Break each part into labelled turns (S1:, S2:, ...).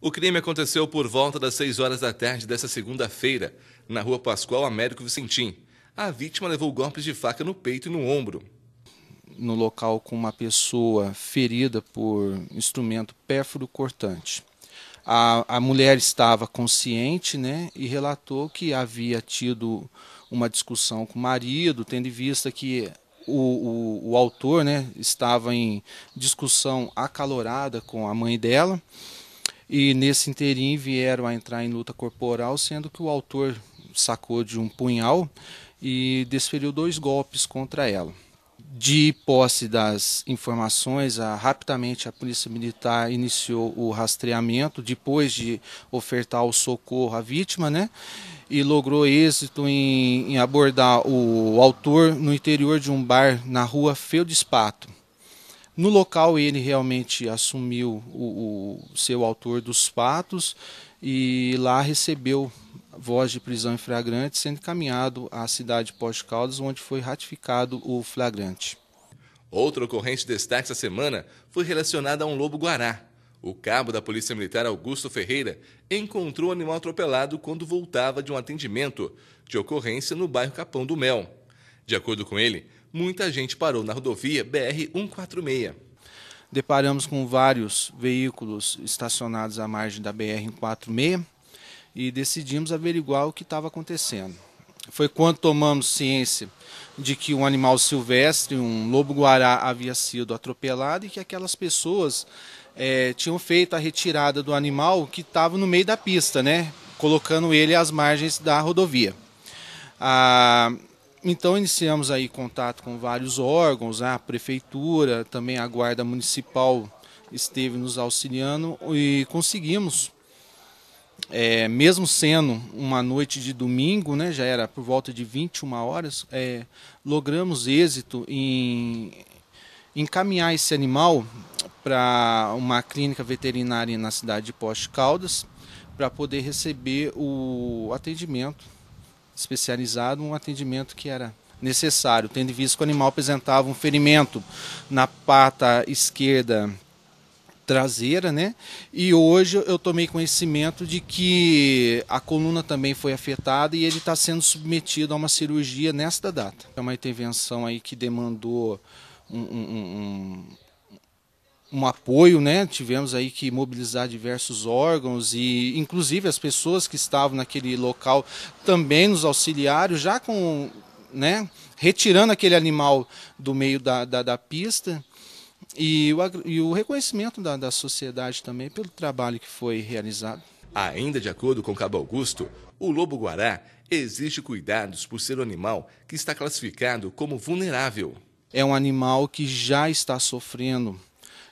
S1: O crime aconteceu por volta das 6 horas da tarde dessa segunda-feira, na rua Pascoal Américo Vicentim. A vítima levou golpes de faca no peito e no ombro. No
S2: local com uma pessoa ferida por instrumento pérfuro cortante. A, a mulher estava consciente né, e relatou que havia tido uma discussão com o marido, tendo em vista que o, o, o autor né, estava em discussão acalorada com a mãe dela e nesse interim vieram a entrar em luta corporal, sendo que o autor sacou de um punhal e desferiu dois golpes contra ela. De posse das informações, a, rapidamente a Polícia Militar iniciou o rastreamento, depois de ofertar o socorro à vítima, né? E logrou êxito em, em abordar o autor no interior de um bar na rua Espato no local, ele realmente assumiu o, o seu autor dos fatos e lá recebeu voz de prisão em flagrante, sendo encaminhado à cidade de Pós Caldas, onde foi ratificado o flagrante.
S1: Outra ocorrência de destaque essa semana foi relacionada a um lobo-guará. O cabo da Polícia Militar Augusto Ferreira encontrou o animal atropelado quando voltava de um atendimento de ocorrência no bairro Capão do Mel. De acordo com ele, muita gente parou na rodovia BR-146.
S2: Deparamos com vários veículos estacionados à margem da BR-146 e decidimos averiguar o que estava acontecendo. Foi quando tomamos ciência de que um animal silvestre, um lobo-guará, havia sido atropelado e que aquelas pessoas é, tinham feito a retirada do animal que estava no meio da pista, né? colocando ele às margens da rodovia. Ah, então iniciamos aí contato com vários órgãos, né? a prefeitura, também a guarda municipal esteve nos auxiliando e conseguimos, é, mesmo sendo uma noite de domingo, né, já era por volta de 21 horas, é, logramos êxito em encaminhar esse animal para uma clínica veterinária na cidade de Poste Caldas para poder receber o atendimento especializado um atendimento que era necessário, tendo visto que o animal apresentava um ferimento na pata esquerda traseira, né? E hoje eu tomei conhecimento de que a coluna também foi afetada e ele está sendo submetido a uma cirurgia nesta data. É uma intervenção aí que demandou um, um, um um apoio, né? Tivemos aí que mobilizar diversos órgãos e, inclusive, as pessoas que estavam naquele local também nos auxiliaram, já com, né? Retirando aquele animal do meio da, da, da pista e o, e o reconhecimento da, da sociedade também pelo trabalho que foi
S1: realizado. Ainda de acordo com Cabo Augusto, o lobo-guará exige cuidados por ser um animal que está classificado como vulnerável.
S2: É um animal que já está sofrendo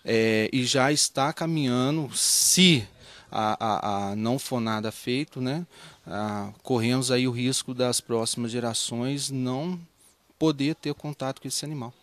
S2: é, e já está caminhando, se a, a, a não for nada feito, né, a, corremos aí o risco das próximas gerações não poder ter contato com esse animal.